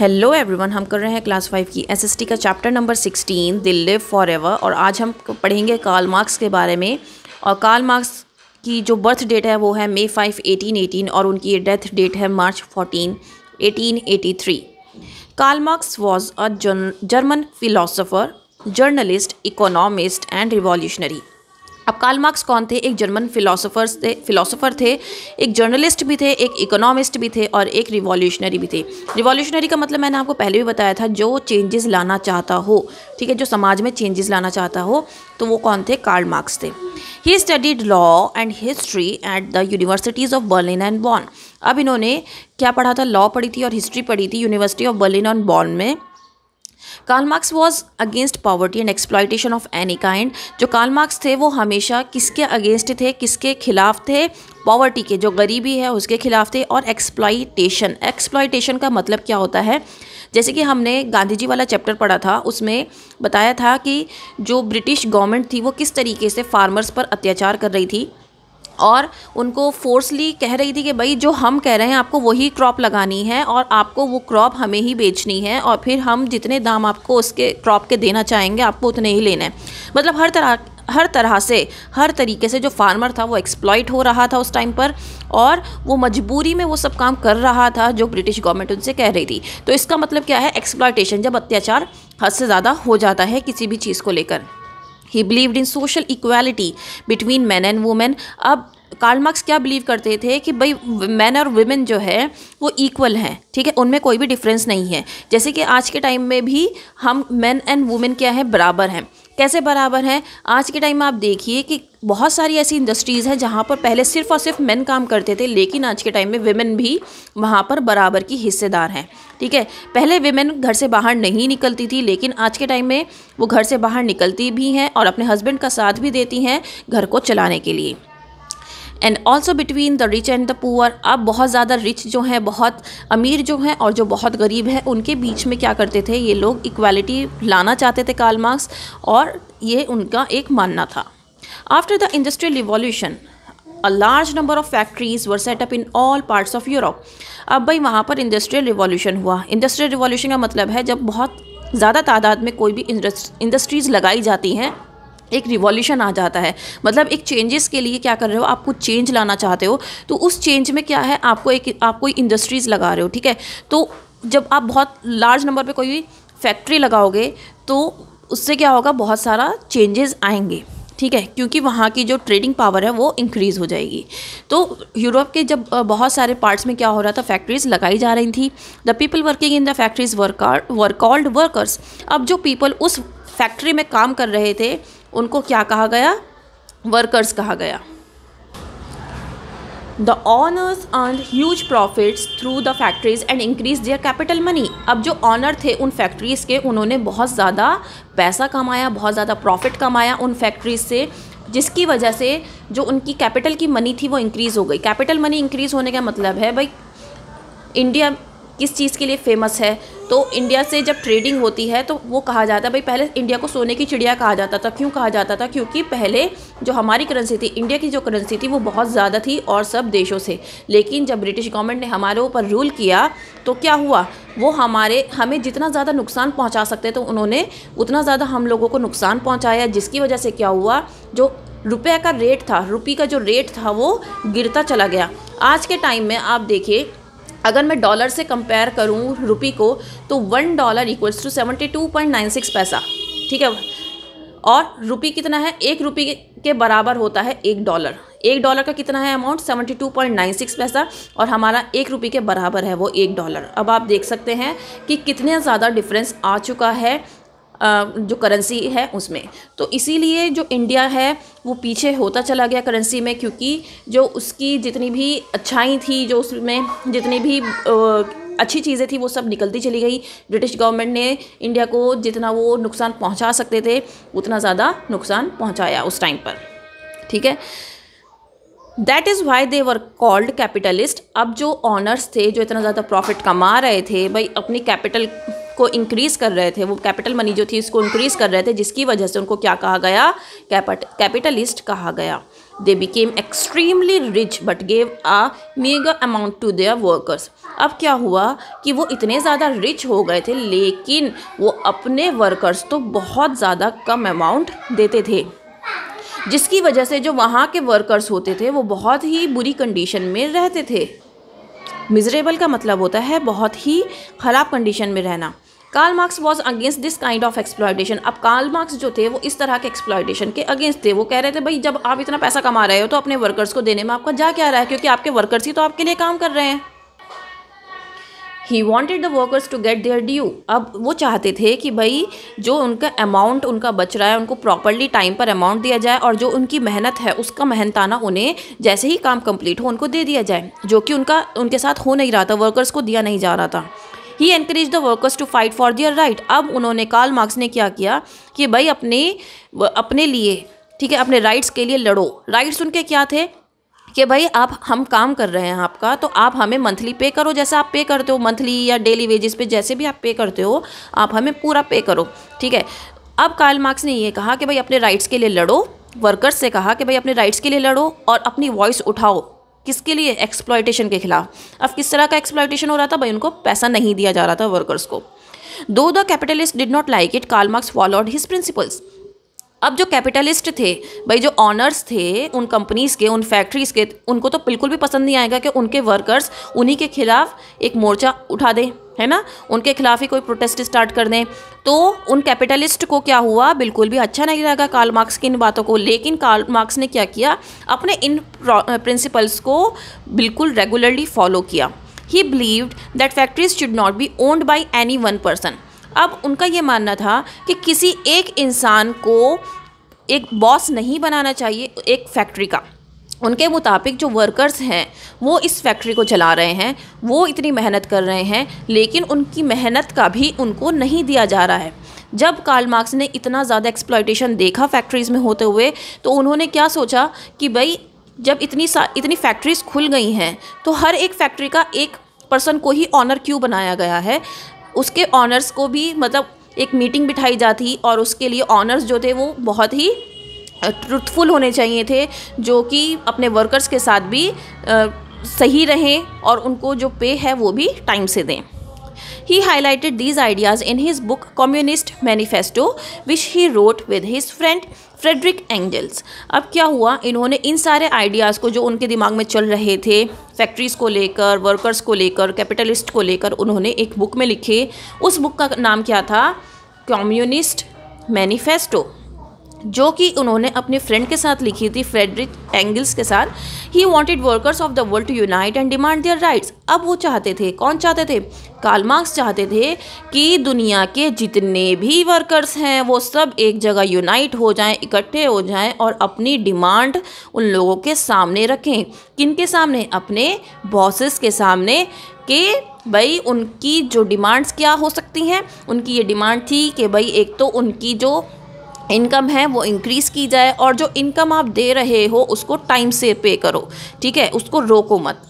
Hello everyone हम कर रहे हैं क्लास फाइव की एसएसटी का चैप्टर नंबर सिक्सटीन दिल लिव फॉर एवर और आज हम पढ़ेंगे कार्ल मार्क्स के बारे में और कार्ल मार्क्स की जो बर्थ डेट है वो है मे फाइव एटीन एटीन और उनकी डेथ डेट है March fourteen eighteen eighty three Karl Marx was a German philosopher journalist economist and revolutionary अब कार्ल मार्क्स कौन थे एक जर्मन फिलोसोफर्स थे फिलोसोफर थे एक जर्नलिस्ट भी थे एक इकोनॉमिस्ट भी थे और एक रिवॉल्यूशनरी भी थे रिवॉल्यूशनरी का मतलब मैंने आपको पहले भी बताया था जो चेंजेस लाना चाहता हो ठीक है जो समाज में चेंजेस लाना चाहता हो तो वो कौन थे कार्ल मार्क्स थे he studied law and history at the universities of Berlin and Bonn अब इन्होंने क्या पढ़ा था लॉ पढ़ी थी और हिस्ट्री पढ़ी थी university of Berlin and Bonn में Karl Marx was against poverty and exploitation of any kind जो कार्ल मार्क्स थे वो हमेशा किसके अगेंस्ट थे किसके खिलाफ थे पॉवर्टी के जो गरीबी है उसके खिलाफ थे और एक्सप्लाइटेशन एक्सप्लाइटेशन का मतलब क्या होता है जैसे कि हमने गांधी जी वाला चैप्टर पढ़ा था उसमें बताया था कि जो ब्रिटिश गवर्नमेंट थी वो किस तरीके से फार्मर्स पर अत्याचार कर रही थी और उनको फोर्सली कह रही थी कि भाई जो हम कह रहे हैं आपको वही क्रॉप लगानी है और आपको वो क्रॉप हमें ही बेचनी है और फिर हम जितने दाम आपको उसके क्रॉप के देना चाहेंगे आपको उतने ही लेने मतलब हर तरह हर तरह से हर तरीके से जो फार्मर था वो एक्सप्लॉयट हो रहा था उस टाइम पर और वो मजबूरी में वो सब काम कर रहा था जो ब्रिटिश गवर्नमेंट उनसे कह रही थी तो इसका मतलब क्या है एक्सप्लॉयटेशन जब अत्याचार हद से ज़्यादा हो जाता है किसी भी चीज़ को लेकर he believed in social equality between man and women अब कार्ल मार्क्स क्या बिलीव करते थे कि भाई मैन और वुमेन जो है वो इक्वल हैं ठीक है उनमें कोई भी डिफरेंस नहीं है जैसे कि आज के टाइम में भी हम मैन एंड वुमेन क्या है बराबर हैं कैसे बराबर हैं आज के टाइम में आप देखिए कि बहुत सारी ऐसी इंडस्ट्रीज़ हैं जहाँ पर पहले सिर्फ और सिर्फ मेन काम करते थे लेकिन आज के टाइम में वेमेन भी वहाँ पर बराबर की हिस्सेदार हैं ठीक है पहले वेमेन घर से बाहर नहीं निकलती थी लेकिन आज के टाइम में वो घर से बाहर निकलती भी हैं और अपने हस्बैंड का साथ भी देती हैं घर को चलाने के लिए and also between the rich and the poor अब बहुत ज़्यादा रिच जो हैं बहुत अमीर जो हैं और जो बहुत गरीब हैं उनके बीच में क्या करते थे ये लोग इक्वालिटी लाना चाहते थे कार्ल मार्क्स और ये उनका एक मानना था after the industrial revolution a large number of factories were set up in all parts of Europe अब भाई वहाँ पर इंडस्ट्रियल रिवॉल्यूशन हुआ इंडस्ट्रियल रिवॉल्यूशन का मतलब है जब बहुत ज़्यादा तादाद में कोई भी इंडस्ट्रीज़ लगाई जाती हैं एक रिवॉल्यूशन आ जाता है मतलब एक चेंजेस के लिए क्या कर रहे हो आप कुछ चेंज लाना चाहते हो तो उस चेंज में क्या है आपको एक आप कोई इंडस्ट्रीज़ लगा रहे हो ठीक है तो जब आप बहुत लार्ज नंबर पे कोई फैक्ट्री लगाओगे तो उससे क्या होगा बहुत सारा चेंजेस आएंगे ठीक है क्योंकि वहाँ की जो ट्रेडिंग पावर है वो इंक्रीज़ हो जाएगी तो यूरोप के जब बहुत सारे पार्ट्स में क्या हो रहा था फैक्ट्रीज़ लगाई जा रही थी the people working in the factories work were called workers अब जो पीपल उस फैक्ट्री में काम कर रहे थे उनको क्या कहा गया वर्कर्स कहा गया the owners earn huge profits through the factories and increase their capital money अब जो ऑनर थे उन फैक्ट्रीज़ के उन्होंने बहुत ज़्यादा पैसा कमाया बहुत ज़्यादा प्रॉफिट कमाया उन फैक्ट्रीज से जिसकी वजह से जो उनकी कैपिटल की मनी थी वो इंक्रीज़ हो गई कैपिटल मनी इंक्रीज़ होने का मतलब है भाई इंडिया किस चीज़ के लिए फ़ेमस है तो इंडिया से जब ट्रेडिंग होती है तो वो कहा जाता है भाई पहले इंडिया को सोने की चिड़िया कहा जाता था क्यों कहा जाता था क्योंकि पहले जो हमारी करेंसी थी इंडिया की जो करेंसी थी वो बहुत ज़्यादा थी और सब देशों से लेकिन जब ब्रिटिश गवर्नमेंट ने हमारे ऊपर रूल किया तो क्या हुआ वो हमारे हमें जितना ज़्यादा नुकसान पहुँचा सकते तो उन्होंने उतना ज़्यादा हम लोगों को नुकसान पहुँचाया जिसकी वजह से क्या हुआ जो रुपये का रेट था रुपये का जो रेट था वो गिरता चला गया आज के टाइम में आप देखिए अगर मैं डॉलर से कंपेयर करूँ रुपी को तो one dollar equals to seventy two point nine six पैसा ठीक है और रुपी कितना है एक रुपी के बराबर होता है एक डॉलर एक डॉलर का कितना है amount seventy two point nine six पैसा और हमारा एक रुपी के बराबर है वो एक डॉलर अब आप देख सकते हैं कि कितने ज़्यादा डिफरेंस आ चुका है जो करेंसी है उसमें तो इसीलिए जो इंडिया है वो पीछे होता चला गया करेंसी में क्योंकि जो उसकी जितनी भी अच्छाई थी जो उसमें जितनी भी अच्छी चीज़ें थी वो सब निकलती चली गई ब्रिटिश गवर्नमेंट ने इंडिया को जितना वो नुकसान पहुंचा सकते थे उतना ज़्यादा नुकसान पहुंचाया उस टाइम पर ठीक है that is why they were called capitalist अब जो ऑनर्स थे जो इतना ज़्यादा प्रॉफिट कमा रहे थे भाई अपनी कैपिटल को इंक्रीज़ कर रहे थे वो कैपिटल मनी जो थी इसको इंक्रीज़ कर रहे थे जिसकी वजह से उनको क्या कहा गया कैपट कैपिटलिस्ट कहा गया they became extremely rich but gave a mega amount to their workers अब क्या हुआ कि वो इतने ज़्यादा रिच हो गए थे लेकिन वो अपने वर्कर्स तो बहुत ज़्यादा कम अमाउंट देते थे जिसकी वजह से जो वहाँ के वर्कर्स होते थे वो बहुत ही बुरी कंडीशन में रहते थे मिजरेबल का मतलब होता है बहुत ही ख़राब कंडीशन में रहना Karl Marx was against this kind of exploitation अब कार्ल मार्क्स जो थे वो इस तरह के एक्सप्लॉयटेशन के अगेंस्ट थे वो कह रहे थे भाई जब आप इतना पैसा कमा रहे हो तो अपने वर्कर्स को देने में आपका जा क्या रहा है क्योंकि आपके वर्कर्स ही तो आपके लिए काम कर रहे हैं he wanted the workers to get their due अब वो चाहते थे कि भाई जो उनका अमाउंट उनका बच रहा है उनको प्रॉपरली टाइम पर अमाउंट दिया जाए और जो उनकी मेहनत है उसका मेहनताना उन्हें जैसे ही काम कंप्लीट हो उनको दे दिया जाए जो कि उनका उनके साथ हो नहीं रहा था वर्कर्स को दिया नहीं जा रहा था he encourage the workers to fight for their right अब उन्होंने कार्ल मार्क्स ने क्या किया कि भाई अपने अपने लिए ठीक है अपने राइट्स के लिए लड़ो राइट्स उनके क्या थे कि भाई आप हम काम कर रहे हैं आपका तो आप हमें मंथली पे करो जैसे आप पे करते हो मंथली या डेली वेजेस पे जैसे भी आप पे करते हो आप हमें पूरा पे करो ठीक है अब कार्ल मार्क्स ने ये कहा कि भाई अपने राइट्स के लिए लड़ो वर्कर्स से कहा कि भाई अपने राइट्स के लिए लड़ो और अपनी वॉइस उठाओ किसके लिए एक्सप्लॉयटेशन के खिलाफ अब किस तरह का एक्सप्लॉयटेशन हो रहा था भाई उनको पैसा नहीं दिया जा रहा था वर्कर्स को दो the capitalist did not like it Karl Marx followed his principles अब जो कैपिटलिस्ट थे भाई जो ऑनर्स थे उन कंपनीज़ के उन फैक्ट्रीज़ के उनको तो बिल्कुल भी पसंद नहीं आएगा कि उनके वर्कर्स उन्हीं के खिलाफ एक मोर्चा उठा दें है ना उनके खिलाफ ही कोई प्रोटेस्ट स्टार्ट कर दें तो उन कैपिटलिस्ट को क्या हुआ बिल्कुल भी अच्छा नहीं लगा कार्ल मार्क्स की इन बातों को लेकिन कार्ल मार्क्स ने क्या किया अपने इन प्रिंसिपल्स को बिल्कुल रेगुलरली फॉलो किया he believed that factories should not be owned by any one person अब उनका ये मानना था कि किसी एक इंसान को एक बॉस नहीं बनाना चाहिए एक फैक्ट्री का उनके मुताबिक जो वर्कर्स हैं वो इस फैक्ट्री को चला रहे हैं वो इतनी मेहनत कर रहे हैं लेकिन उनकी मेहनत का भी उनको नहीं दिया जा रहा है जब कार्ल मार्क्स ने इतना ज़्यादा एक्सप्लाइटेशन देखा फैक्ट्रीज़ में होते हुए तो उन्होंने क्या सोचा कि भाई जब इतनी सा इतनी फैक्ट्रीज़ खुल गई हैं तो हर एक फैक्ट्री का एक पर्सन को ही ऑनर क्यों बनाया गया है उसके ऑनर्स को भी मतलब एक मीटिंग बिठाई जाती और उसके लिए ऑनर्स जो थे वो बहुत ही ट्रुथफुल होने चाहिए थे जो कि अपने वर्कर्स के साथ भी सही रहें और उनको जो पे है वो भी टाइम से दें He highlighted these ideas in his book Communist Manifesto, which he wrote with his friend Friedrich Engels अब क्या हुआ इन्होंने इन सारे आइडियाज़ को जो उनके दिमाग में चल रहे थे फैक्ट्रीज़ को लेकर वर्कर्स को लेकर कैपिटलिस्ट को लेकर उन्होंने एक बुक में लिखे उस बुक का नाम क्या था कम्युनिस्ट मैनिफेस्टो जो कि उन्होंने अपने फ्रेंड के साथ लिखी थी फ्रेडरिक एंगल्स के साथ he wanted workers of the world to unite and demand their rights अब वो चाहते थे कौन चाहते थे कार्ल मार्क्स चाहते थे कि दुनिया के जितने भी वर्कर्स हैं वो सब एक जगह यूनाइट हो जाएं इकट्ठे हो जाएं और अपनी डिमांड उन लोगों के सामने रखें किन के सामने अपने बॉसेस के सामने कि भाई उनकी जो डिमांड्स क्या हो सकती हैं उनकी ये डिमांड थी कि भाई एक तो उनकी जो इनकम है वो इंक्रीज़ की जाए और जो इनकम आप दे रहे हो उसको टाइम से पे करो ठीक है उसको रोको मत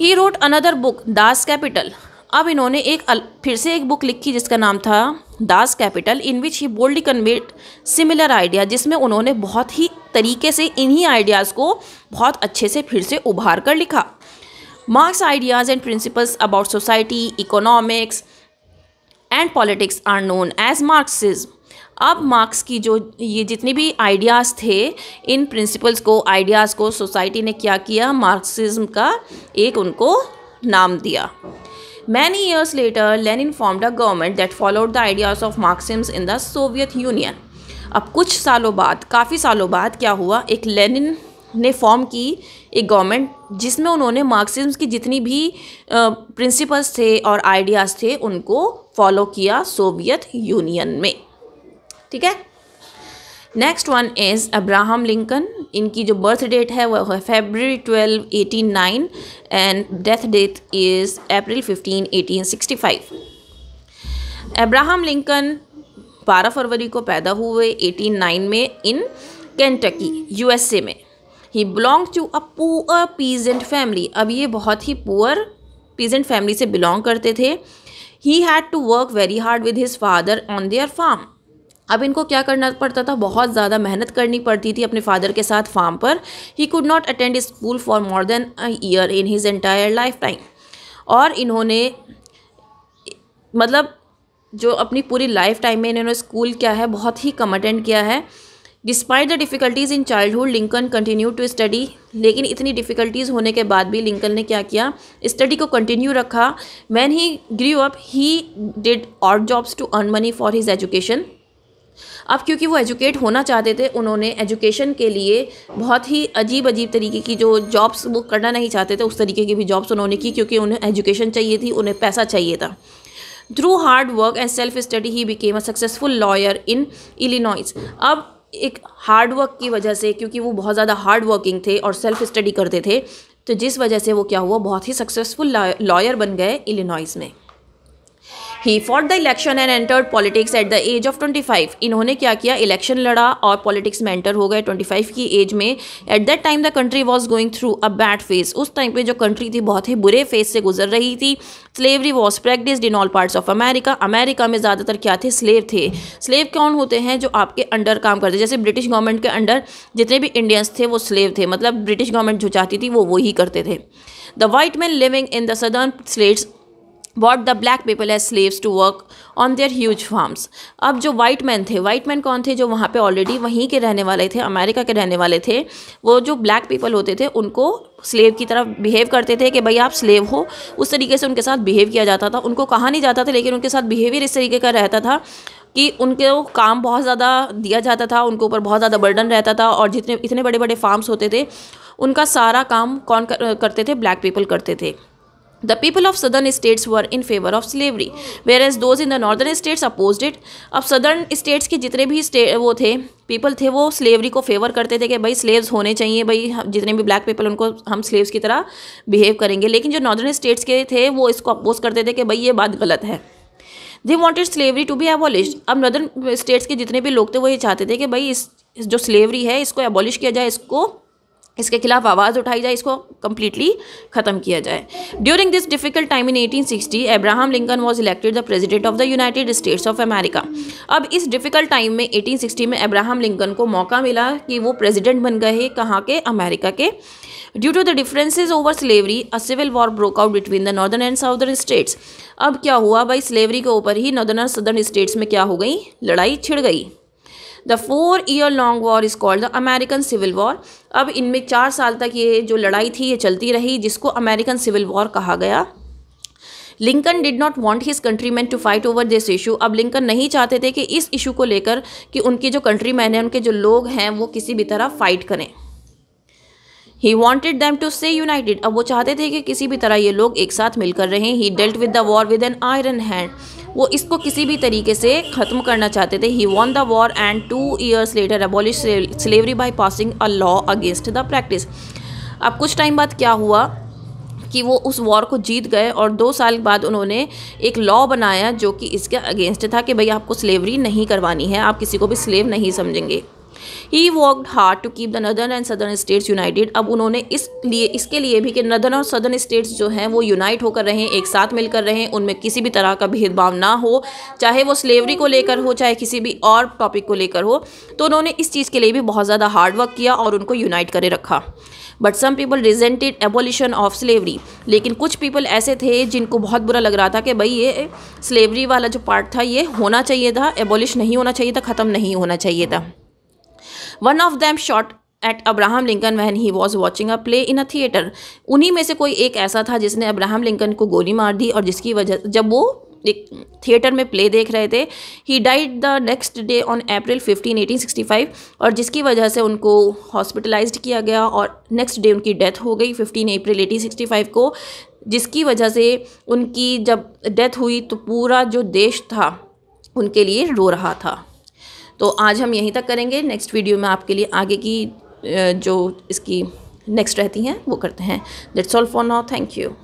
he wrote another book Das Kapital अब इन्होंने एक अल, फिर से एक बुक लिखी जिसका नाम था Das Kapital in which he boldly conveyed similar idea जिसमें उन्होंने बहुत ही तरीके से इन्हीं आइडियाज़ को बहुत अच्छे से फिर से उभार कर लिखा Marx ideas and principles about society economics and politics are known as Marxism अब मार्क्स की जो ये जितने भी आइडियाज़ थे इन प्रिंसिपल्स को आइडियाज़ को सोसाइटी ने क्या किया मार्क्सिज्म का एक उनको नाम दिया many years later Lenin form the government that followed the ideas of Marxisms in the Soviet Union अब कुछ सालों बाद काफ़ी सालों बाद क्या हुआ एक लेनिन ने फॉर्म की एक गवर्नमेंट जिसमें उन्होंने मार्क्सिज्म की जितनी भी प्रिंसिपल्स थे और आइडियाज़ थे उनको फॉलो किया सोवियत यूनियन में ठीक है next one is Abraham Lincoln इनकी जो बर्थ डेट है वह है February twelve eighteen nine and death date is April fifteen eighteen sixty five Abraham Lincoln बारह फरवरी को पैदा हुए एटीन नाइन में इन एस ए में he belong to a poor peasant family अब ये बहुत ही पुअर पीजेंट फैमिली से बिलोंग करते थे he had to work very hard with his father on their farm अब इनको क्या करना पड़ता था बहुत ज़्यादा मेहनत करनी पड़ती थी अपने फादर के साथ फार्म पर he could not attend school for more than a year in his entire life time और इन्होंने मतलब जो अपनी पूरी लाइफ टाइम में इन्होंने स्कूल क्या है बहुत ही कम अटेंड किया है despite the difficulties in childhood Lincoln continue to study लेकिन इतनी डिफ़िकल्टीज़ होने के बाद भी लिंकन ने क्या किया स्टडी को कंटिन्यू रखा man he grew up he did odd jobs to earn money for his education अब क्योंकि वो एजुकेट होना चाहते थे उन्होंने एजुकेशन के लिए बहुत ही अजीब अजीब तरीके की जो जॉब्स वो करना नहीं चाहते थे उस तरीके की भी जॉब्स उन्होंने की क्योंकि उन्हें एजुकेशन चाहिए थी उन्हें पैसा चाहिए था through hard work and self study he became a successful lawyer in Illinois अब एक हार्ड वर्क की वजह से क्योंकि वो बहुत ज़्यादा हार्ड वर्किंग थे और सेल्फ स्टडी करते थे तो जिस वजह से वो क्या हुआ बहुत ही सक्सेसफुल लॉयर बन गए इलिनॉइज़ में he for the election and entered politics at the age of 25 इन्होंने क्या किया इलेक्शन लड़ा और पॉलिटिक्स में एंटर हो गए 25 की एज में at that time the country was going through a bad phase उस टाइम पे जो कंट्री थी बहुत ही बुरे फेज से गुजर रही थी slavery was practised in all parts of America America में ज़्यादातर क्या थे स्लेव थे स्लेव कौन होते हैं जो आपके अंडर काम करते जैसे ब्रिटिश गवर्नमेंट के अंडर जितने भी इंडियंस थे वो स्लेव थे मतलब ब्रिटिश गवर्नमेंट जो चाहती थी वो वही करते थे the white man living in the southern states what the black people as slaves to work on their huge farms अब जो वाइट मैन थे वाइट मैन कौन थे जो वहाँ पे ऑलरेडी वहीं के रहने वाले थे अमेरिका के रहने वाले थे वो जो ब्लैक पीपल होते थे उनको स्लेव की तरफ बिहेव करते थे कि भाई आप स्लेव हो उस तरीके से उनके साथ बिहेव किया जाता था उनको कहा नहीं जाता था लेकिन उनके साथ बिहेवियर इस तरीके का रहता था कि उनके काम बहुत ज़्यादा दिया जाता था उनके ऊपर बहुत ज़्यादा बर्डन रहता था और जितने इतने बड़े बड़े फार्म्स होते थे उनका सारा काम कौन कर, करते थे ब्लैक पीपल करते थे The people of southern states were in favor of slavery, whereas those in the northern states opposed it. अब southern states के जितने भी स्टे वो थे पीपल थे वो स्लेवरी को फेवर करते थे कि भाई स्लेव्स होने चाहिए भाई जितने भी ब्लैक पीपल उनको हम स्लेव्स की तरह बिहेव करेंगे लेकिन जो नॉर्दर्न स्टेट्स के थे वो इसको अपोज करते थे कि भाई ये बात गलत है they wanted slavery to be abolish अब नॉर्दर्न स्टेट्स के जितने भी लोग थे वो ये चाहते थे कि भाई इस जो स्लेवरी है इसको एबॉलिश किया जाए इसको इसके खिलाफ आवाज़ उठाई जाए इसको कम्प्लीटली ख़त्म किया जाए during this difficult time in 1860 Abraham Lincoln was elected the president of the United States of America अब इस डिफ़िकल्ट टाइम में 1860 में एब्राहम लिंकन को मौका मिला कि वो प्रेजिडेंट बन गए कहाँ के अमेरिका के due to the differences over slavery a civil war broke out between the northern and southern states अब क्या हुआ भाई स्लेवरी के ऊपर ही नॉर्दर्न और सदर्न स्टेट्स में क्या हो गई लड़ाई छिड़ गई the four year long war is called the American civil war अब इनमें चार साल तक ये जो लड़ाई थी ये चलती रही जिसको अमेरिकन सिविल वॉर कहा गया Lincoln did not want his country men to fight over this issue अब लिंकन नहीं चाहते थे कि इस इशू को लेकर कि उनके जो कंट्रीमैन हैं उनके जो लोग हैं वो किसी भी तरह फाइट करें ही वॉन्टेड them to से united. अब वो चाहते थे कि किसी भी तरह ये लोग एक साथ मिलकर रहें he dealt with the war with an iron hand वो इसको किसी भी तरीके से ख़त्म करना चाहते थे he won the war and two years later abolish slavery by passing a law against the practice अब कुछ टाइम बाद क्या हुआ कि वो उस वॉर को जीत गए और दो साल बाद उन्होंने एक लॉ बनाया जो कि इसके अगेंस्ट था कि भाई आपको स्लेवरी नहीं करवानी है आप किसी को भी स्लेव नहीं समझेंगे he work hard to keep the northern and southern states united अब उन्होंने इस लिए इसके लिए भी कि नदर्न और सदर्न स्टेट्स जो हैं वो यूनाइट होकर रहें एक साथ मिलकर रहें उनमें किसी भी तरह का भेदभाव ना हो चाहे वो स्लेवरी को लेकर हो चाहे किसी भी और टॉपिक को लेकर हो तो उन्होंने इस चीज़ के लिए भी बहुत ज़्यादा हार्डवर्क किया और उनको यूनाइट करे रखा but some people resented abolition of slavery लेकिन कुछ पीपल ऐसे थे जिनको बहुत बुरा लग रहा था कि भाई ये स्लेवरी वाला जो पार्ट था ये होना चाहिए था एबोलिश नहीं होना चाहिए था ख़त्म नहीं होना चाहिए था one of them shot at Abraham Lincoln when he was watching a play in a theatre उन्हीं में से कोई एक ऐसा था जिसने अब्राहम लिंकन को गोली मार दी और जिसकी वजह जब वो एक थिएटर में प्ले देख रहे थे he died the next day on April 15 1865 और जिसकी वजह से उनको हॉस्पिटलाइज्ड किया गया और नेक्स्ट डे उनकी डेथ हो गई 15 अप्रैल 1865 को जिसकी वजह से उनकी जब डेथ हुई तो पूरा जो देश था उनके लिए रो रहा था तो आज हम यहीं तक करेंगे नेक्स्ट वीडियो में आपके लिए आगे की जो इसकी नेक्स्ट रहती हैं वो करते हैं that's all for now thank you